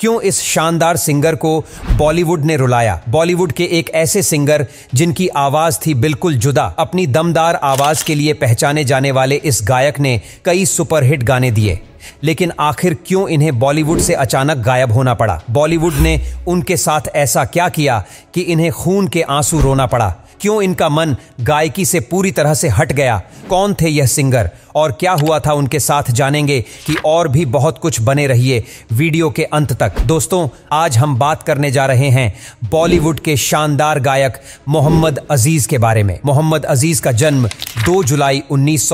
क्यों इस शानदार सिंगर को बॉलीवुड ने रुलाया बॉलीवुड के एक ऐसे सिंगर जिनकी आवाज थी बिल्कुल जुदा अपनी दमदार आवाज के लिए पहचाने जाने वाले इस गायक ने कई सुपरहिट गाने दिए लेकिन आखिर क्यों इन्हें बॉलीवुड से अचानक गायब होना पड़ा बॉलीवुड ने उनके साथ ऐसा क्या किया कि इन्हें खून के आंसू रोना पड़ा क्यों इनका मन गायकी से पूरी तरह से हट गया कौन थे यह सिंगर और क्या हुआ था उनके साथ जानेंगे कि और भी बहुत कुछ बने रहिए वीडियो के अंत तक दोस्तों आज हम बात करने जा रहे हैं बॉलीवुड के शानदार गायक मोहम्मद अजीज के बारे में मोहम्मद अजीज का जन्म 2 जुलाई उन्नीस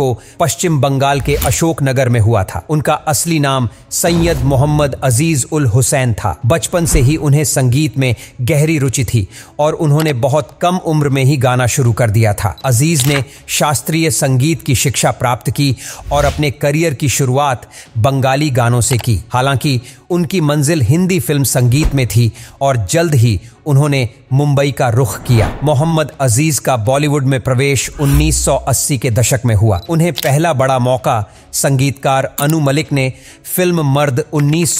को पश्चिम बंगाल के अशोकनगर में हुआ था उनका असली नाम सैयद मोहम्मद अजीज उल हुसैन था बचपन से ही उन्हें संगीत में गहरी रुचि थी और उन्होंने बहुत कम उम्र में ही गाना शुरू कर दिया था अजीज ने शास्त्रीय संगीत की शिक्षा प्राप्त की और अपने करियर की शुरुआत बंगाली गानों से की हालांकि उनकी मंजिल हिंदी फिल्म संगीत में थी और जल्द ही उन्होंने मुंबई का रुख किया मोहम्मद अजीज का बॉलीवुड में प्रवेश 1980 के दशक में हुआ उन्हें पहला बड़ा मौका संगीतकार अनु मलिक ने फिल्म मर्द उन्नीस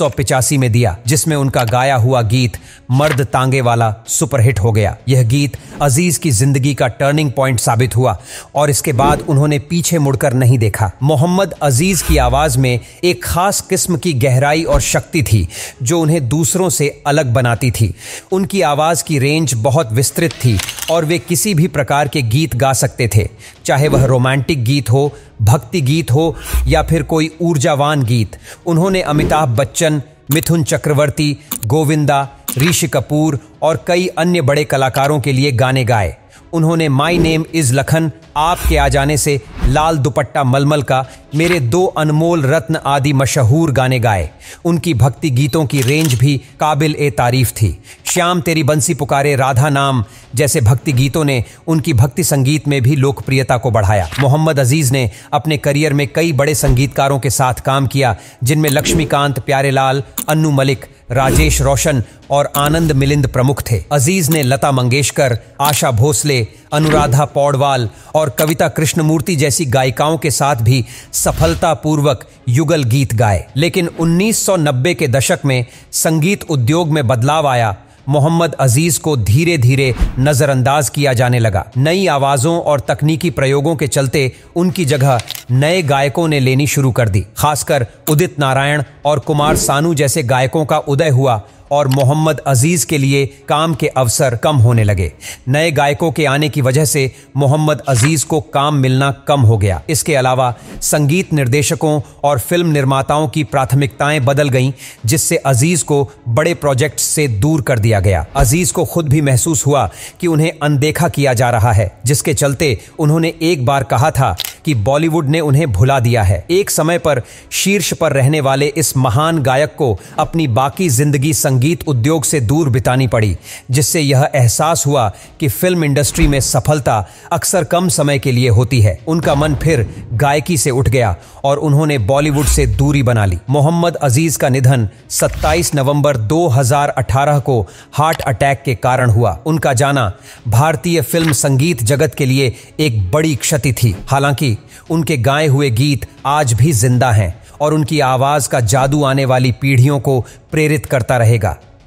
में दिया जिसमें उनका गाया हुआ गीत मर्द तांगे वाला सुपरहिट हो गया यह गीत अजीज की जिंदगी का टर्निंग पॉइंट साबित हुआ और इसके बाद उन्होंने पीछे मुड़कर नहीं देखा मोहम्मद अजीज की आवाज में एक खास किस्म की गहराई और शक्ति थी जो उन्हें दूसरों से अलग बनाती थी उनकी आवाज आवाज की रेंज बहुत विस्तृत थी और वे किसी भी प्रकार के गीत गा सकते थे चाहे वह रोमांटिक गीत हो भक्ति गीत हो या फिर कोई ऊर्जावान गीत उन्होंने अमिताभ बच्चन मिथुन चक्रवर्ती गोविंदा ऋषि कपूर और कई अन्य बड़े कलाकारों के लिए गाने गाए उन्होंने माई नेम इज लखन आपके आ जाने से लाल दुपट्टा मलमल का मेरे दो अनमोल रत्न आदि मशहूर गाने गाए उनकी भक्ति गीतों की रेंज भी काबिल ए तारीफ थी श्याम तेरी बंसी पुकारे राधा नाम जैसे भक्ति गीतों ने उनकी भक्ति संगीत में भी लोकप्रियता को बढ़ाया मोहम्मद अजीज ने अपने करियर में कई बड़े संगीतकारों के साथ काम किया जिनमें लक्ष्मीकांत प्यारेलाल अन्नू मलिक राजेश रोशन और आनंद मिलिंद प्रमुख थे अजीज ने लता मंगेशकर आशा भोसले अनुराधा पौडवाल और कविता कृष्णमूर्ति जैसी गायिकाओं के साथ भी सफलतापूर्वक युगल गीत गाए लेकिन 1990 के दशक में संगीत उद्योग में बदलाव आया मोहम्मद अजीज को धीरे धीरे नज़रअंदाज किया जाने लगा नई आवाज़ों और तकनीकी प्रयोगों के चलते उनकी जगह नए गायकों ने लेनी शुरू कर दी खासकर उदित नारायण और कुमार सानू जैसे गायकों का उदय हुआ और मोहम्मद अजीज के लिए काम के अवसर कम होने लगे नए गायकों के आने की वजह से मोहम्मद अजीज को काम मिलना कम हो गया इसके अलावा संगीत निर्देशकों और फिल्म निर्माताओं की प्राथमिकताएं बदल गईं जिससे अजीज को बड़े प्रोजेक्ट से दूर कर दिया गया अजीज को खुद भी महसूस हुआ कि उन्हें अनदेखा किया जा रहा है जिसके चलते उन्होंने एक बार कहा था कि बॉलीवुड ने उन्हें भुला दिया है एक समय पर शीर्ष पर रहने वाले इस महान गायक को अपनी बाकी जिंदगी संगीत उद्योग से दूर बितानी पड़ी जिससे यह एहसास हुआ कि फिल्म इंडस्ट्री में सफलता अक्सर कम समय के लिए होती है उनका मन फिर गायकी से उठ गया और उन्होंने बॉलीवुड से दूरी बना ली मोहम्मद अजीज का निधन 27 नवंबर 2018 को हार्ट अटैक के कारण हुआ उनका जाना भारतीय फिल्म संगीत जगत के लिए एक बड़ी क्षति थी हालांकि हुई उनके गाए हुए गीत आज भी जिंदा हैं और उनकी आवाज का जादू आने वाली पीढ़ियों को प्रेरित करता रहेगा